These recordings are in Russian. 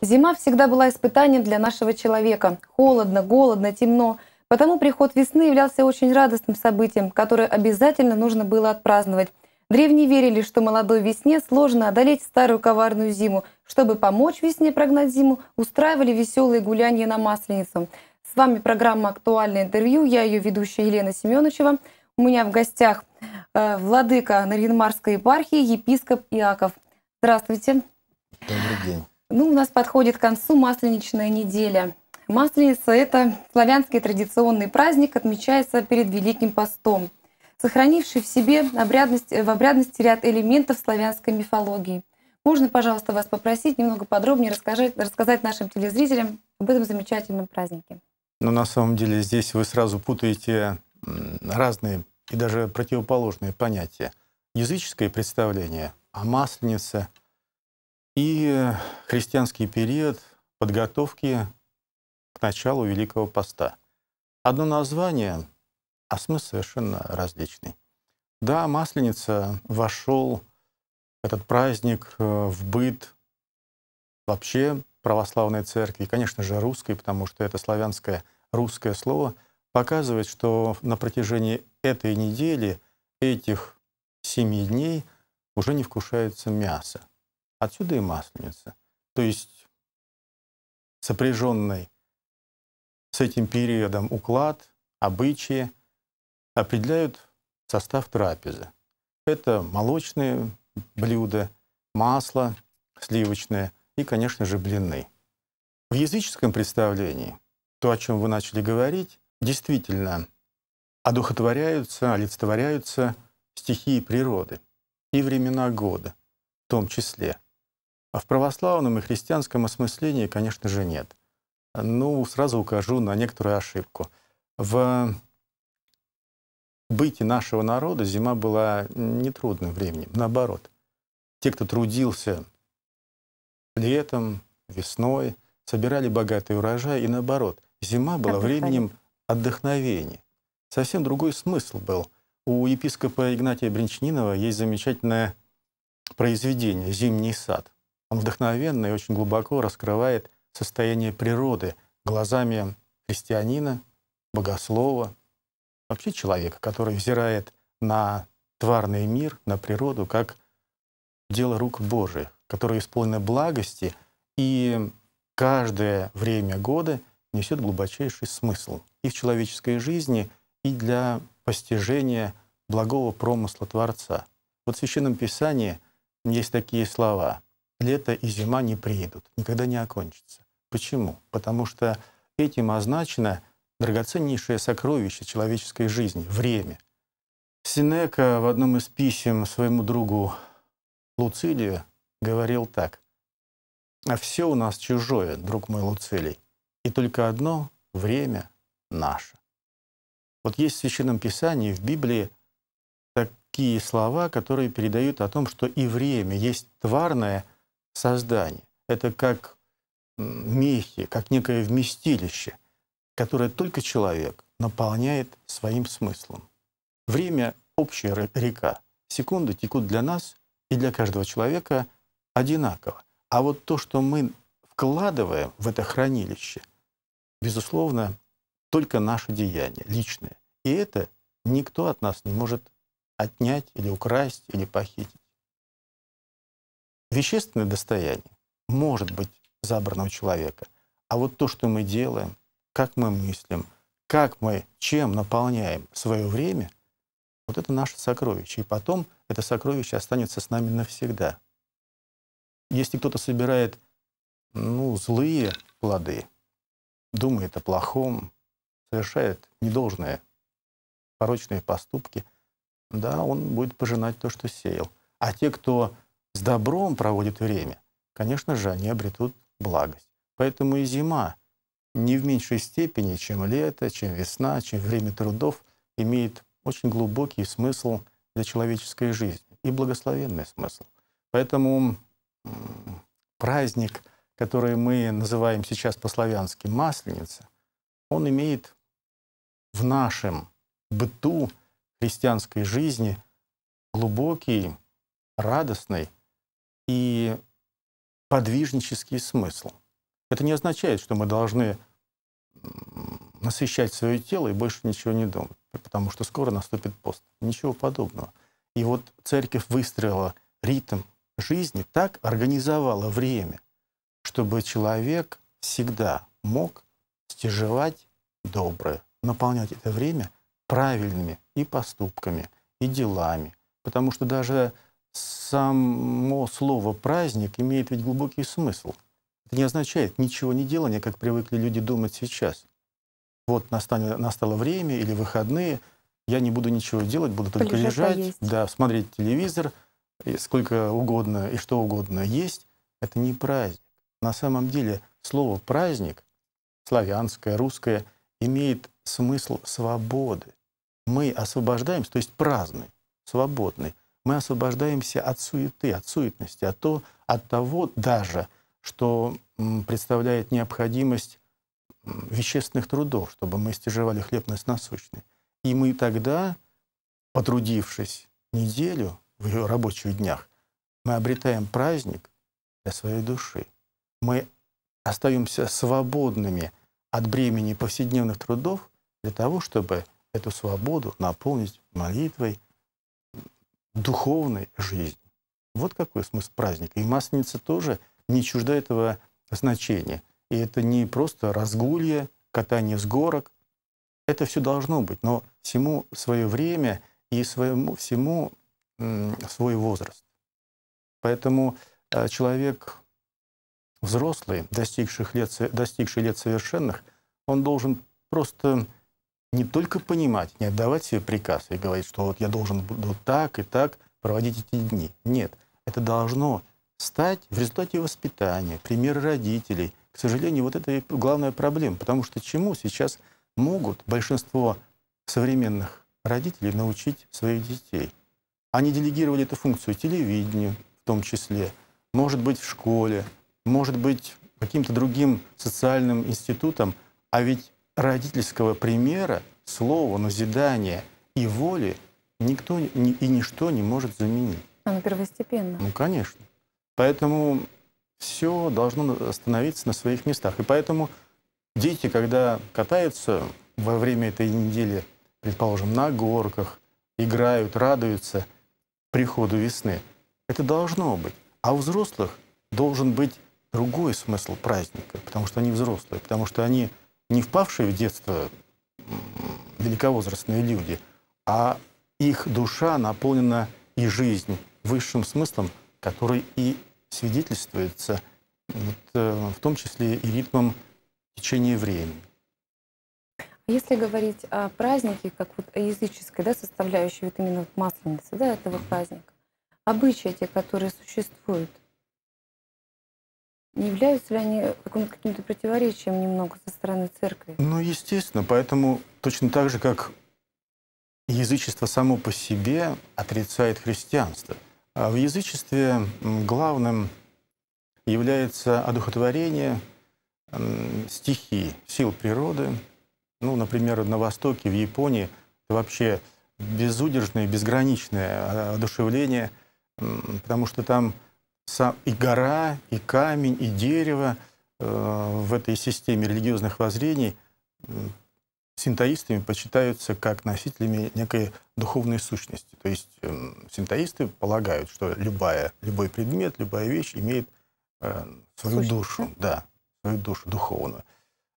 Зима всегда была испытанием для нашего человека. Холодно, голодно, темно. Потому приход весны являлся очень радостным событием, которое обязательно нужно было отпраздновать. Древние верили, что молодой весне сложно одолеть старую коварную зиму. Чтобы помочь весне прогнать зиму, устраивали веселые гуляния на Масленицу. С вами программа «Актуальное интервью». Я ее ведущая Елена Семеновичева. У меня в гостях э, владыка Наринмарской епархии, епископ Иаков. Здравствуйте. Добрый день. Ну, у нас подходит к концу масленичная неделя. Масленица – это славянский традиционный праздник, отмечается перед Великим постом, сохранивший в себе обрядность, в обрядности ряд элементов славянской мифологии. Можно, пожалуйста, вас попросить немного подробнее рассказать, рассказать нашим телезрителям об этом замечательном празднике? Ну, на самом деле здесь вы сразу путаете разные и даже противоположные понятия. Языческое представление о Масленице и христианский период подготовки к началу Великого Поста. Одно название, а смысл совершенно различный. Да, Масленица вошел этот праздник э, в быт вообще православной церкви, конечно же, русской, потому что это славянское русское слово, показывает, что на протяжении этой недели, этих семи дней, уже не вкушается мясо. Отсюда и масленица. То есть сопряженный с этим периодом уклад, обычаи определяют состав трапезы. Это молочные блюда, масло сливочное и, конечно же, блины. В языческом представлении то, о чем вы начали говорить, действительно одухотворяются, олицетворяются стихии природы и времена года в том числе. А в православном и христианском осмыслении, конечно же, нет. Ну, сразу укажу на некоторую ошибку. В быте нашего народа зима была нетрудным временем, наоборот. Те, кто трудился летом, весной, собирали богатый урожай, и наоборот, зима была временем отдохновения. Совсем другой смысл был. У епископа Игнатия Бринчнинова есть замечательное произведение «Зимний сад». Он вдохновенно и очень глубоко раскрывает состояние природы глазами христианина, богослова, вообще человека, который взирает на тварный мир, на природу, как дело рук Божиих, которое исполнено благости, и каждое время года несет глубочайший смысл и в человеческой жизни, и для постижения благого промысла Творца. Вот в Священном Писании есть такие слова — лето и зима не приедут, никогда не окончатся. Почему? Потому что этим означено драгоценнейшее сокровище человеческой жизни — время. Синека в одном из писем своему другу Луцилию говорил так. «А все у нас чужое, друг мой Луцилий, и только одно — время наше». Вот есть в Священном Писании, в Библии такие слова, которые передают о том, что и время есть тварное — создание. Это как мехи, как некое вместилище, которое только человек наполняет своим смыслом. Время — общая река. Секунды текут для нас и для каждого человека одинаково. А вот то, что мы вкладываем в это хранилище, безусловно, только наше деяние личное. И это никто от нас не может отнять или украсть или похитить. Вещественное достояние может быть забрано у человека. А вот то, что мы делаем, как мы мыслим, как мы, чем наполняем свое время, вот это наше сокровище. И потом это сокровище останется с нами навсегда. Если кто-то собирает ну, злые плоды, думает о плохом, совершает недолжные порочные поступки, да, он будет пожинать то, что сеял. А те, кто с добром проводят время, конечно же, они обретут благость. Поэтому и зима не в меньшей степени, чем лето, чем весна, чем время трудов, имеет очень глубокий смысл для человеческой жизни и благословенный смысл. Поэтому праздник, который мы называем сейчас по-славянски «Масленица», он имеет в нашем быту христианской жизни глубокий, радостный и подвижнический смысл. Это не означает, что мы должны насыщать свое тело и больше ничего не думать, потому что скоро наступит пост. Ничего подобного. И вот церковь выстроила ритм жизни, так организовала время, чтобы человек всегда мог стяжевать доброе, наполнять это время правильными и поступками, и делами. Потому что даже само слово «праздник» имеет ведь глубокий смысл. Это не означает ничего не делания, как привыкли люди думать сейчас. Вот настанет, настало время или выходные, я не буду ничего делать, буду только Полежать, лежать, поесть. да, смотреть телевизор, и сколько угодно и что угодно есть. Это не праздник. На самом деле слово «праздник», славянское, русское, имеет смысл свободы. Мы освобождаемся, то есть праздный, свободный мы освобождаемся от суеты, от суетности, от, то, от того даже, что представляет необходимость вещественных трудов, чтобы мы стяжевали хлебность насущный. И мы тогда, потрудившись неделю в ее рабочих днях, мы обретаем праздник для своей души. Мы остаемся свободными от бремени повседневных трудов для того, чтобы эту свободу наполнить молитвой – духовной жизни. Вот какой смысл праздника. И Масленица тоже не чужда этого значения. И это не просто разгулье, катание с горок. Это все должно быть, но всему свое время и своему, всему свой возраст. Поэтому э, человек взрослый, достигший лет, достигший лет совершенных, он должен просто не только понимать, не отдавать себе приказ и говорить, что вот я должен буду так и так проводить эти дни. Нет, это должно стать в результате воспитания, пример родителей. К сожалению, вот это и главная проблема, потому что чему сейчас могут большинство современных родителей научить своих детей? Они делегировали эту функцию телевидению в том числе, может быть, в школе, может быть, каким-то другим социальным институтом, а ведь родительского примера, слова, назидания и воли никто и ничто не может заменить. Оно ну, ну, первостепенно. Ну, конечно. Поэтому все должно становиться на своих местах. И поэтому дети, когда катаются во время этой недели, предположим, на горках, играют, радуются приходу весны, это должно быть. А у взрослых должен быть другой смысл праздника, потому что они взрослые, потому что они не впавшие в детство великовозрастные люди, а их душа наполнена и жизнь высшим смыслом, который и свидетельствуется, вот, э, в том числе и ритмом течения времени. А если говорить о празднике, как вот о языческой да, составляющей, вот именно вот масленицы, да, этого праздника, обычаи те, которые существуют – не являются ли они каким-то противоречием немного со стороны церкви? Ну, естественно. Поэтому точно так же, как язычество само по себе отрицает христианство. А в язычестве главным является одухотворение стихий, сил природы. Ну, например, на Востоке, в Японии, это вообще безудержное, безграничное одушевление, потому что там сам, и гора, и камень, и дерево э, в этой системе религиозных воззрений э, синтоистами почитаются как носителями некой духовной сущности. То есть э, синтоисты полагают, что любая, любой предмет, любая вещь имеет э, свою Сущность. душу, да, свою душу духовную.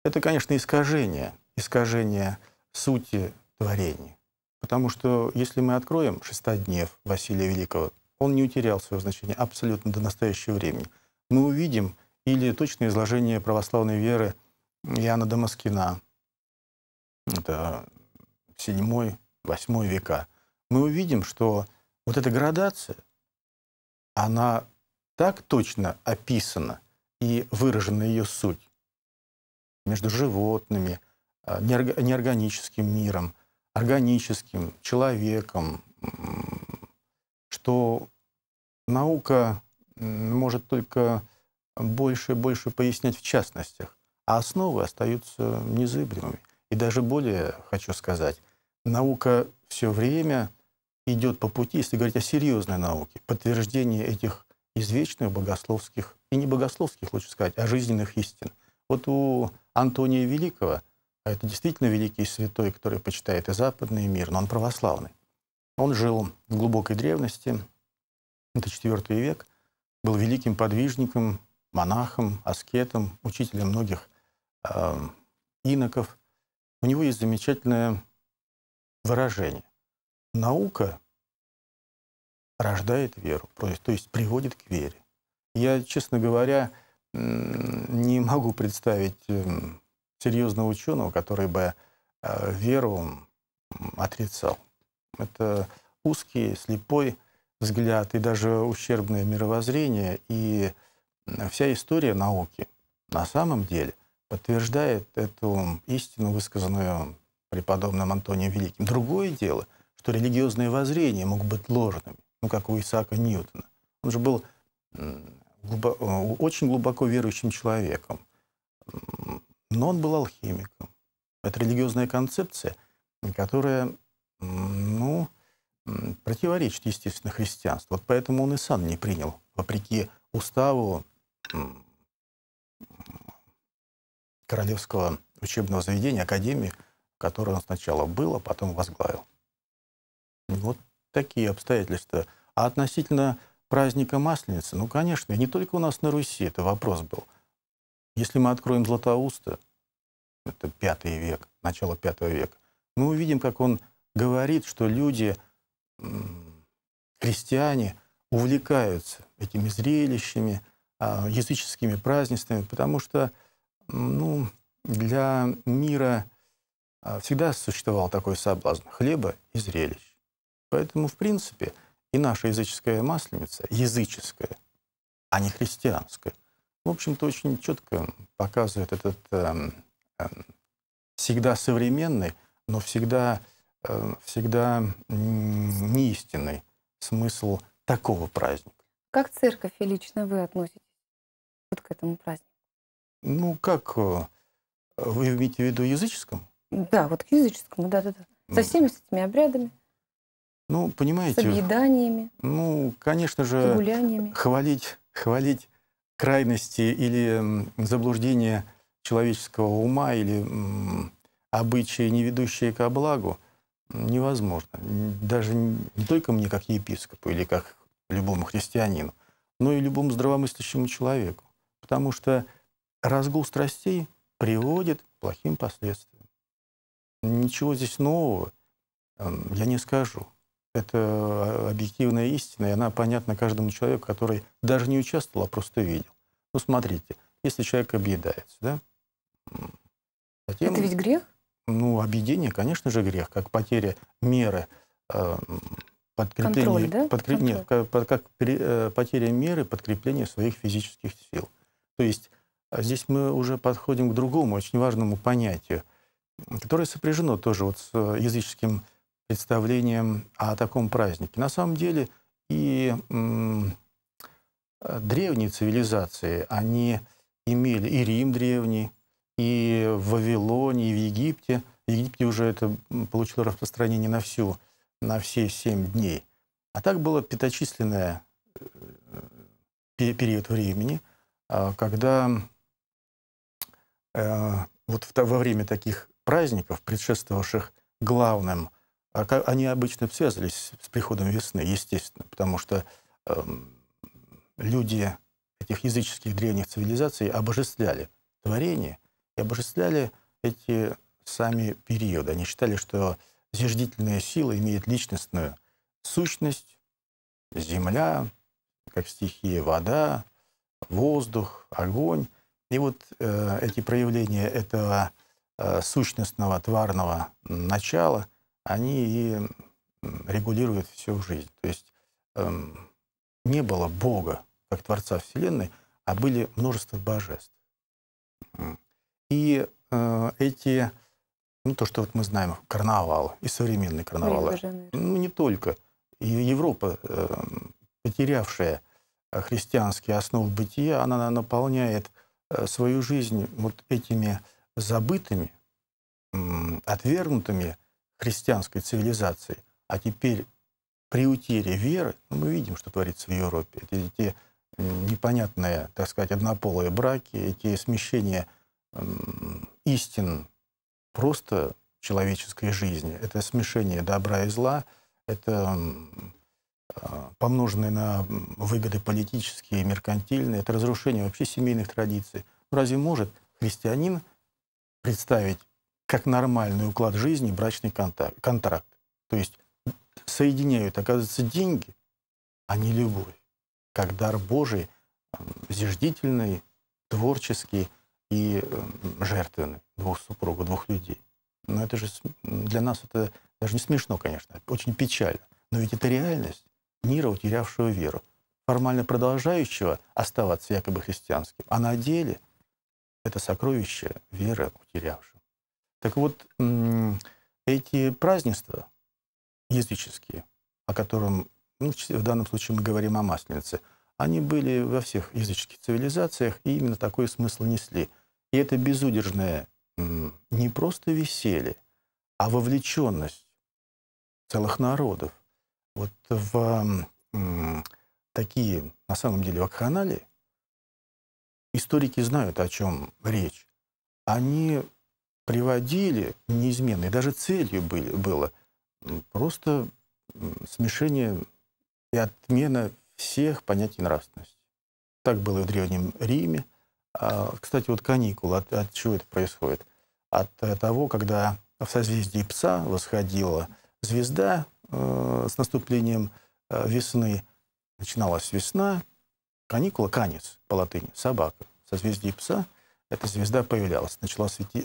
Это, конечно, искажение, искажение сути творения. Потому что если мы откроем «Шестоднев» Василия Великого, он не утерял свое значение абсолютно до настоящего времени. Мы увидим или точное изложение православной веры Иоанна Дамаскина, это 7-8 века, мы увидим, что вот эта градация, она так точно описана и выражена ее суть между животными, э, неорганическим миром, органическим, человеком, что наука может только больше и больше пояснять в частностях, а основы остаются незыблемыми. И даже более хочу сказать, наука все время идет по пути, если говорить о серьезной науке, подтверждение этих извечных богословских, и не богословских, лучше сказать, а жизненных истин. Вот у Антония Великого, а это действительно великий святой, который почитает и западный мир, но он православный, он жил в глубокой древности, это IV век, был великим подвижником, монахом, аскетом, учителем многих э, иноков. У него есть замечательное выражение. Наука рождает веру, то есть приводит к вере. Я, честно говоря, не могу представить эм, серьезного ученого, который бы э, веру отрицал это узкий, слепой взгляд и даже ущербное мировоззрение. И э, вся история науки на самом деле подтверждает эту истину, высказанную преподобным Антонием Великим. Другое дело, что религиозные воззрения могут быть ложными, ну, как у Исаака Ньютона. Он же был глубоко, э, очень глубоко верующим человеком, но он был алхимиком. Это религиозная концепция, которая ну, противоречит, естественно, христианству. Вот поэтому он и сам не принял, вопреки уставу Королевского учебного заведения, академии, которое он сначала был, а потом возглавил. Вот такие обстоятельства. А относительно праздника Масленицы, ну, конечно, и не только у нас на Руси это вопрос был. Если мы откроем Златоуста, это пятый век, начало пятого века, мы увидим, как он говорит, что люди, крестьяне, увлекаются этими зрелищами, а, языческими празднествами, потому что ну, для мира а, всегда существовал такой соблазн хлеба и зрелищ. Поэтому, в принципе, и наша языческая масленица, языческая, а не христианская, в общем-то, очень четко показывает этот э, э, всегда современный, но всегда Э, всегда неистинный смысл такого праздника. Как церковь и лично вы относитесь вот к этому празднику? Ну, как э, вы имеете в виду языческому? Да, вот к языческому, да-да-да. Со ну всеми с этими обрядами. Ну, понимаете... С объеданиями. Ну, конечно же, гуляниями. хвалить, хвалить крайности или заблуждения человеческого ума или обычаи, не ведущие к благу – невозможно. Даже не только мне, как епископу, или как любому христианину, но и любому здравомыслящему человеку. Потому что разгул страстей приводит к плохим последствиям. Ничего здесь нового эм, я не скажу. Это э, объективная истина, и она понятна каждому человеку, который даже не участвовал, а просто видел. Ну, смотрите, если человек объедается, да? Затем... Это ведь грех? Ну, объедение, конечно же, грех, как потеря меры подкрепления. Э, Контроль, да? Подкреп... Контроль. Нет, как, как при, э, потеря меры подкрепления своих физических сил. То есть а, здесь мы уже подходим к другому очень важному понятию, которое сопряжено тоже вот с э, языческим представлением о таком празднике. На самом деле и древние цивилизации, они имели и Рим древний, и в Вавилоне, и в Египте. В Египте уже это получило распространение на всю, на все семь дней. А так было пяточисленное э, период времени, а, когда э, вот во время таких праздников, предшествовавших главным, а, они обычно связывались с приходом весны, естественно, потому что эм, люди этих языческих древних цивилизаций обожествляли творение, и обожествляли эти сами периоды. Они считали, что зиждительная сила имеет личностную сущность, земля, как стихия, вода, воздух, огонь. И вот э, эти проявления этого э, сущностного, тварного начала, они и регулируют всю жизнь. То есть э, не было Бога как Творца Вселенной, а были множество божеств. И э, эти, ну, то, что вот мы знаем, карнавал и современный карнавалы, ну, не только. И Европа, э, потерявшая христианские основы бытия, она наполняет э, свою жизнь вот этими забытыми, отвергнутыми христианской цивилизацией. А теперь при утере веры, ну, мы видим, что творится в Европе. Эти, эти непонятные, так сказать, однополые браки, эти смещения истин просто человеческой жизни. Это смешение добра и зла, это а, помноженное на выгоды политические, меркантильные, это разрушение вообще семейных традиций. Ну, разве может христианин представить как нормальный уклад жизни брачный контакт, контракт? То есть соединяют, оказывается, деньги, а не любовь, как дар Божий, зиждительный, творческий, и жертвами двух супругов, двух людей. Но это же для нас это даже не смешно, конечно, очень печально. Но ведь это реальность мира, утерявшего веру, формально продолжающего оставаться якобы христианским, а на деле это сокровище веры утерявшего. Так вот, эти празднества языческие, о котором ну, в данном случае мы говорим о Масленице, они были во всех языческих цивилизациях и именно такой смысл несли. И это безудержное не просто веселье, а вовлеченность целых народов вот в такие, на самом деле, вакханалии, историки знают, о чем речь. Они приводили неизменные, даже целью были, было просто смешение и отмена всех понятий нравственности. Так было и в Древнем Риме – а, кстати, вот каникулы, от, от чего это происходит? От э, того, когда в созвездии Пса восходила звезда э, с наступлением э, весны. Начиналась весна, каникула, конец по латыни, собака. В созвездии Пса эта звезда появлялась, начала свети,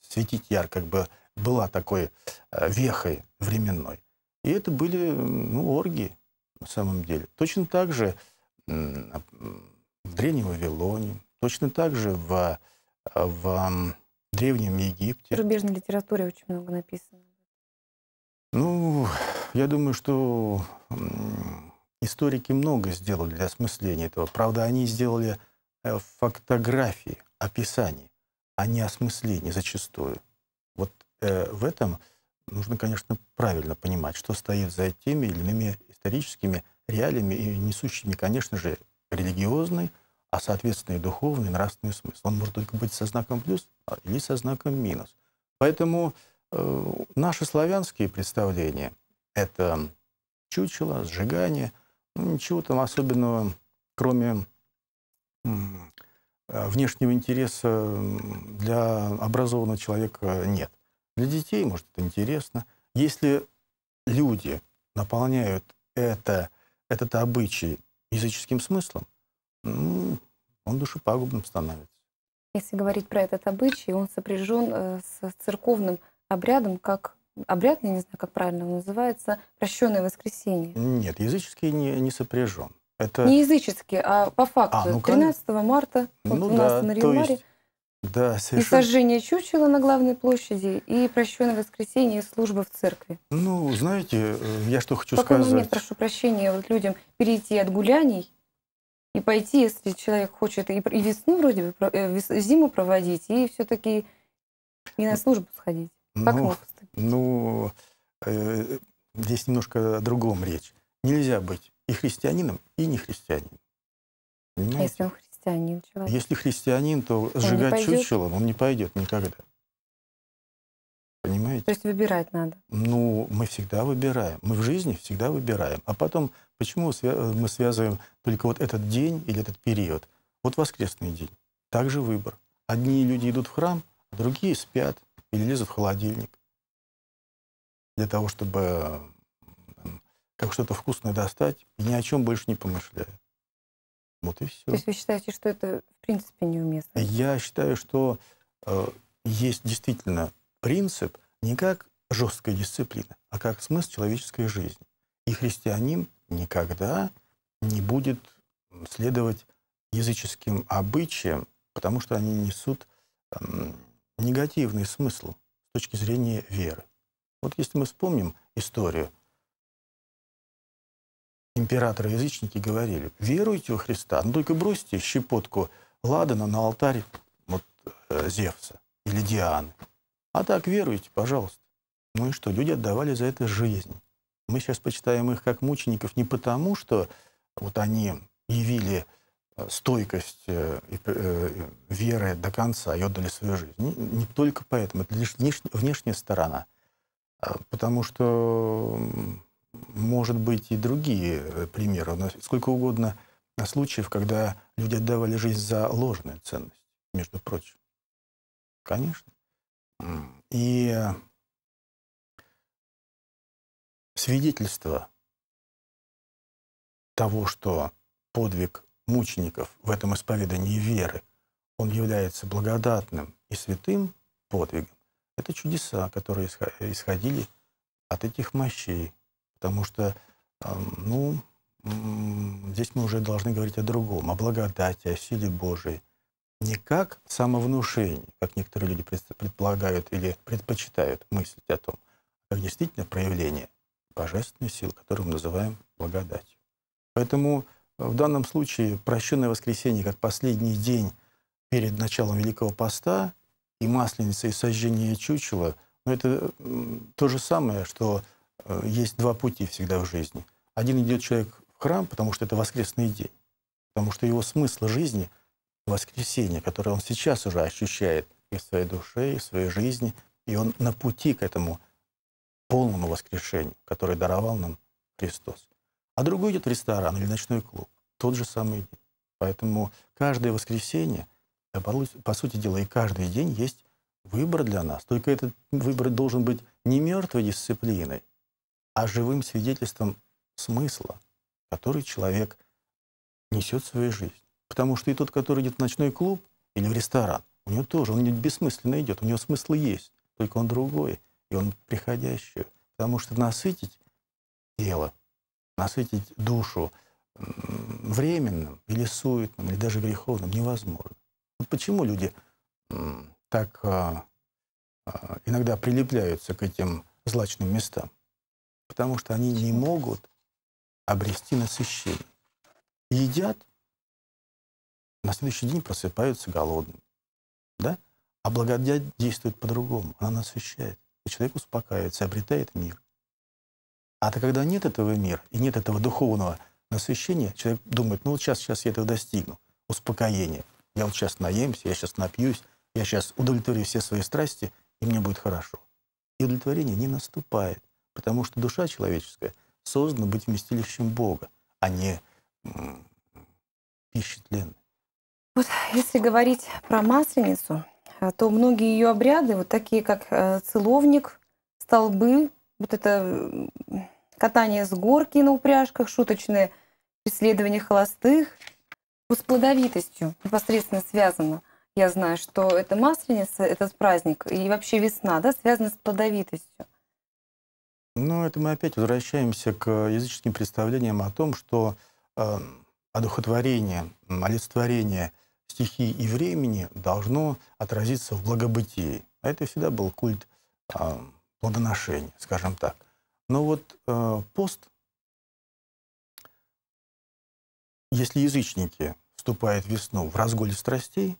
светить яр, как бы была такой э, вехой временной. И это были ну, оргии на самом деле. Точно так же в Древнем Вавилоне, Точно так же в, э, в Древнем Египте. В зарубежной литературе очень много написано. Ну, я думаю, что историки много сделали для осмысления этого. Правда, они сделали э, фактографии, описания, а не осмысление зачастую. Вот э, в этом нужно, конечно, правильно понимать, что стоит за теми или иными историческими реалиями и несущими, конечно же, религиозный а соответственно и духовный, и нравственный смысл. Он может только быть со знаком плюс а, или со знаком минус. Поэтому э, наши славянские представления — это чучело, сжигание, ну, ничего там особенного, кроме э, внешнего интереса для образованного человека нет. Для детей, может, это интересно. Если люди наполняют это, этот обычай языческим смыслом, ну, он душепагубным становится. Если говорить про этот обычай, он сопряжен э, с церковным обрядом, как обряд, я не знаю, как правильно он называется, прощенное воскресенье. Нет, языческий не, не сопряжен. Это... Не языческий, а по факту. А, ну, 13 марта ну, вот ну, у да, нас на Риомаре есть... да, совершенно... и сожжение чучела на главной площади, и прощенное воскресенье, и служба в церкви. Ну, знаете, э, я что хочу Пока сказать... Пока момент, прошу прощения, вот людям перейти от гуляний и пойти, если человек хочет и, весну вроде бы, э, зиму проводить, и все-таки и на службу сходить. Как ну, ну э, здесь немножко о другом речь. Нельзя быть и христианином, и не христианином. А Понимаете? если он христианин, человек? Если христианин, то сжигать чучело он не пойдет никогда. Понимаете? То есть выбирать надо. Ну, мы всегда выбираем. Мы в жизни всегда выбираем. А потом, почему мы связываем только вот этот день или этот период? Вот воскресный день. Также выбор. Одни люди идут в храм, а другие спят или лезут в холодильник. Для того, чтобы как что-то вкусное достать, и ни о чем больше не помышляя. Вот и все. То есть вы считаете, что это в принципе неуместно? Я считаю, что э, есть действительно принцип не как жесткая дисциплина, а как смысл человеческой жизни. И христианин никогда не будет следовать языческим обычаям, потому что они несут там, эм, негативный смысл с точки зрения веры. Вот если мы вспомним историю, императоры-язычники говорили, веруйте во Христа, но только бросьте щепотку ладана на алтарь вот, э, Зевса или Дианы. А так веруйте, пожалуйста. Ну и что, люди отдавали за это жизнь. Мы сейчас почитаем их как мучеников не потому, что вот они явили э, стойкость э, э, веры до конца и отдали свою жизнь. Не, не только поэтому, это лишь внешняя сторона. А потому что, может быть, и другие примеры. Сколько угодно случаев, когда люди отдавали жизнь за ложную ценность, между прочим. Конечно. И свидетельство того, что подвиг мучеников в этом исповедании веры, он является благодатным и святым подвигом, это чудеса, которые исходили от этих мощей. Потому что, эм, ну, здесь мы уже должны говорить о другом, о благодати, о силе Божией не как самовнушение, как некоторые люди предполагают или предпочитают мыслить о том, как действительно проявление божественной силы, которую мы называем благодатью. Поэтому э, в данном случае прощенное воскресенье как последний день перед началом Великого Поста и Масленица, и сожжение чучела, но ну, это то же самое, что э, есть два пути всегда в жизни. Один идет человек в храм, потому что это воскресный день, потому что его смысл жизни – воскресение, которое он сейчас уже ощущает и в своей душе, и в своей жизни, и он на пути к этому полному воскрешению, которое даровал нам Христос. А другой идет в ресторан или ночной клуб. Тот же самый день. Поэтому каждое воскресенье, по сути дела, и каждый день есть выбор для нас. Только этот выбор должен быть не мертвой дисциплиной, а живым свидетельством смысла, который человек несет в свою жизнь. Потому что и тот, который идет в ночной клуб или в ресторан, у него тоже, он бессмысленно идет, у него смысл есть, только он другой, и он приходящий. Потому что насытить тело, насытить душу временным или суетным, или даже греховным невозможно. Вот почему люди так а, а, иногда прилепляются к этим злачным местам? Потому что они не могут обрести насыщение. Едят на следующий день просыпаются голодными. Да? А благодать действует по-другому. Она насыщает. И человек успокаивается, обретает мир. А то, когда нет этого мира и нет этого духовного насыщения, человек думает, ну вот сейчас, сейчас я этого достигну. Успокоение. Я вот сейчас наемся, я сейчас напьюсь, я сейчас удовлетворю все свои страсти, и мне будет хорошо. И удовлетворение не наступает, потому что душа человеческая создана быть вместилищем Бога, а не пищей тленной. Вот если говорить про Масленицу, э, то многие ее обряды, вот такие как э, целовник, столбы, вот это катание с горки на упряжках, шуточное преследование холостых, вот с плодовитостью непосредственно связано. Я знаю, что это Масленица, этот праздник, и вообще весна, да, связана с плодовитостью. Ну, это мы опять возвращаемся к языческим представлениям о том, что э, одухотворение, олицетворение стихий и времени должно отразиться в благобытии. А это всегда был культ э, плодоношения, скажем так. Но вот э, пост, если язычники вступают весну в разгуле страстей,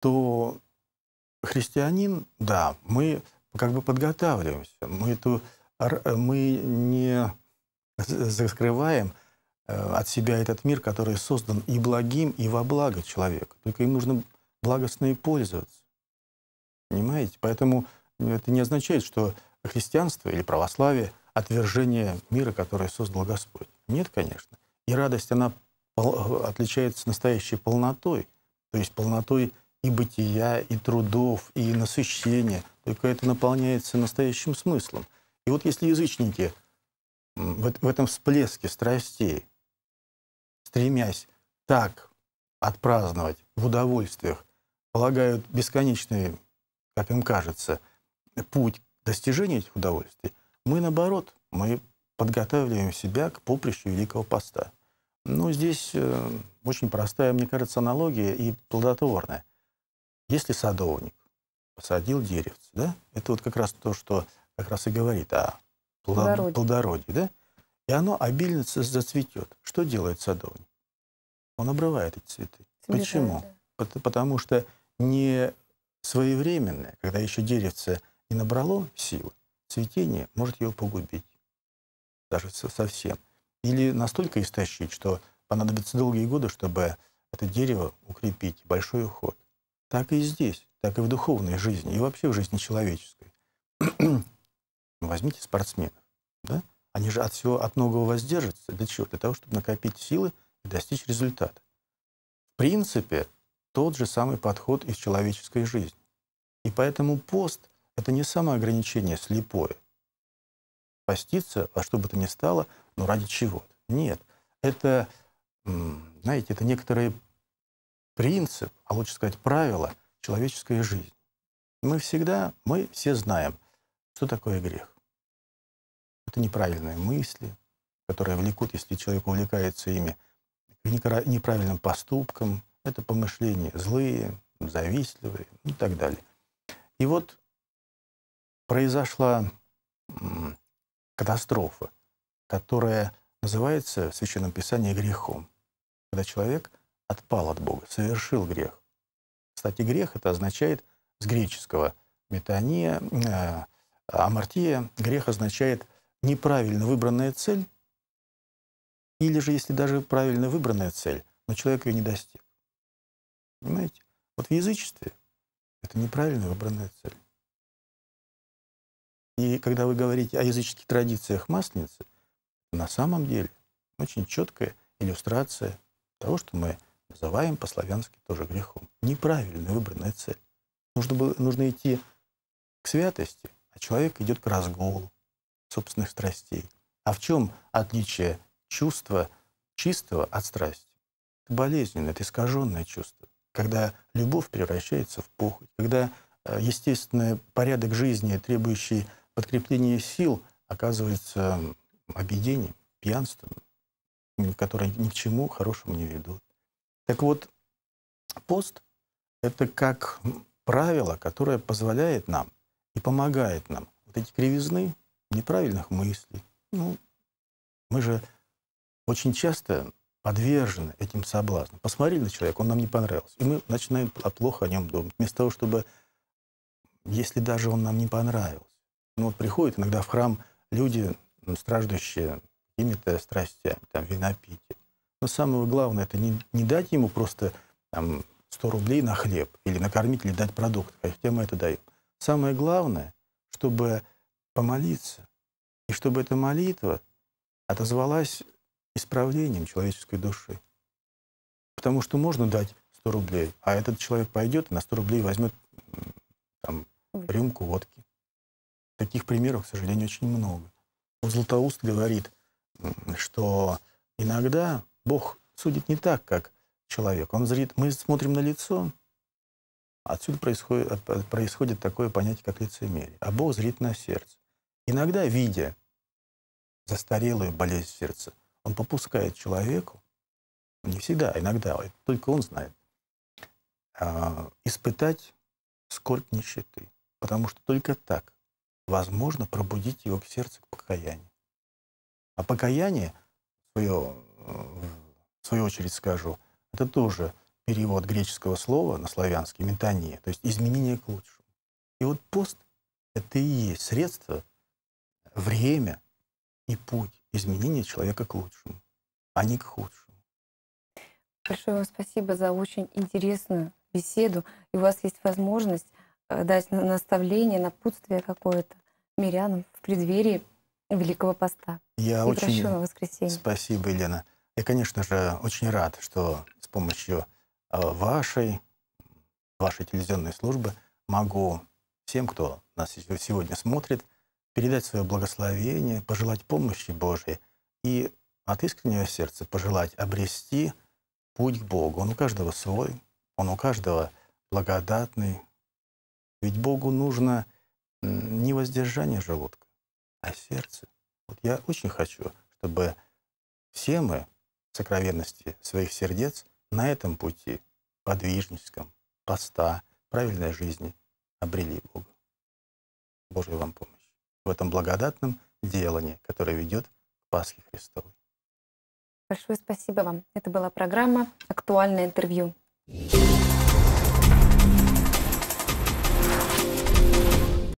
то христианин, да, мы как бы подготавливаемся, мы, эту, мы не закрываем Э, от себя этот мир, который создан и благим, и во благо человека. Только им нужно благостно и пользоваться. Понимаете? Поэтому ну, это не означает, что христианство или православие — отвержение мира, который создал Господь. Нет, конечно. И радость, она э, отличается настоящей полнотой, то есть полнотой и бытия, и трудов, и насыщения. Только это наполняется настоящим смыслом. И вот если язычники в этом всплеске страстей стремясь так отпраздновать в удовольствиях, полагают бесконечный, как им кажется, путь достижения этих удовольствий, мы наоборот, мы подготавливаем себя к поприщу Великого Поста. Ну, здесь э, очень простая, мне кажется, аналогия и плодотворная. Если садовник посадил деревце, да, это вот как раз то, что как раз и говорит о плодородии, плодородии да, и оно обильно зацветет. Что делает садовник? Он обрывает эти цветы. Цветы, Почему? Потому что не своевременное, когда еще деревце не набрало силы, цветение может его погубить. Даже совсем. Или настолько истощить, что понадобятся долгие годы, чтобы это дерево укрепить, большой уход. Так и здесь, так и в духовной жизни, и вообще в жизни человеческой. Возьмите спортсменов. Да? Они же от всего, от многого воздержатся. Для чего? Для того, чтобы накопить силы и достичь результата. В принципе, тот же самый подход из человеческой жизни. И поэтому пост – это не самоограничение слепое. Поститься во что бы то ни стало, но ради чего-то. Нет. Это, знаете, это некоторый принцип, а лучше сказать, правило человеческой жизни. Мы всегда, мы все знаем, что такое грех это неправильные мысли, которые влекут, если человек увлекается ими, к неправильным поступкам. Это помышления злые, завистливые и так далее. И вот произошла катастрофа, которая называется в Священном Писании грехом, когда человек отпал от Бога, совершил грех. Кстати, грех это означает с греческого метания, э, амартия. Грех означает неправильно выбранная цель, или же если даже правильно выбранная цель, но человек ее не достиг. Понимаете? Вот в язычестве это неправильно выбранная цель. И когда вы говорите о языческих традициях масленицы, на самом деле очень четкая иллюстрация того, что мы называем по-славянски тоже грехом. Неправильно выбранная цель. Нужно, было, нужно идти к святости, а человек идет к разгулу собственных страстей. А в чем отличие чувства чистого от страсти? Это болезненное, это искаженное чувство. Когда любовь превращается в похоть, когда э, естественный порядок жизни, требующий подкрепления сил, оказывается объедением, пьянством, которые ни к чему хорошему не ведут. Так вот, пост — это как правило, которое позволяет нам и помогает нам вот эти кривизны, неправильных мыслей. Ну, мы же очень часто подвержены этим соблазнам. Посмотрели на человека, он нам не понравился. И мы начинаем плохо о нем думать. Вместо того, чтобы, если даже он нам не понравился. Ну вот приходят иногда в храм люди, страждущие какими-то страстями, там, винопитием. Но самое главное, это не, не дать ему просто там, 100 рублей на хлеб или накормить, или дать продукт, хотя мы это даем. Самое главное, чтобы помолиться. И чтобы эта молитва отозвалась исправлением человеческой души. Потому что можно дать 100 рублей, а этот человек пойдет и на 100 рублей возьмет там, рюмку водки. Таких примеров, к сожалению, очень много. Златоуст говорит, что иногда Бог судит не так, как человек. Он зрит, мы смотрим на лицо, отсюда происходит, происходит такое понятие, как лицемерие. А Бог зрит на сердце. Иногда, видя застарелую болезнь сердца, он попускает человеку, ну, не всегда, а иногда, только он знает, а, испытать скорбь нищеты. Потому что только так возможно пробудить его к сердцу, к покаянию. А покаяние, свое, свою, в свою очередь скажу, это тоже перевод греческого слова на славянский, метания, то есть изменение к лучшему. И вот пост – это и есть средство время и путь изменения человека к лучшему, а не к худшему. Большое вам спасибо за очень интересную беседу. И у вас есть возможность э, дать наставление, напутствие какое-то мирянам в преддверии Великого Поста. Я и очень... воскресенья. Спасибо, Елена. Я, конечно же, очень рад, что с помощью э, вашей, вашей телевизионной службы могу всем, кто нас сегодня смотрит, передать свое благословение, пожелать помощи Божьей и от искреннего сердца пожелать обрести путь к Богу. Он у каждого свой, он у каждого благодатный. Ведь Богу нужно не воздержание желудка, а сердце. Вот я очень хочу, чтобы все мы сокровенности своих сердец на этом пути, подвижническом, поста, правильной жизни, обрели Бога. Божий вам помощь в этом благодатном делании, которое ведет к Пасхе Христовой. Большое спасибо вам. Это была программа «Актуальное интервью».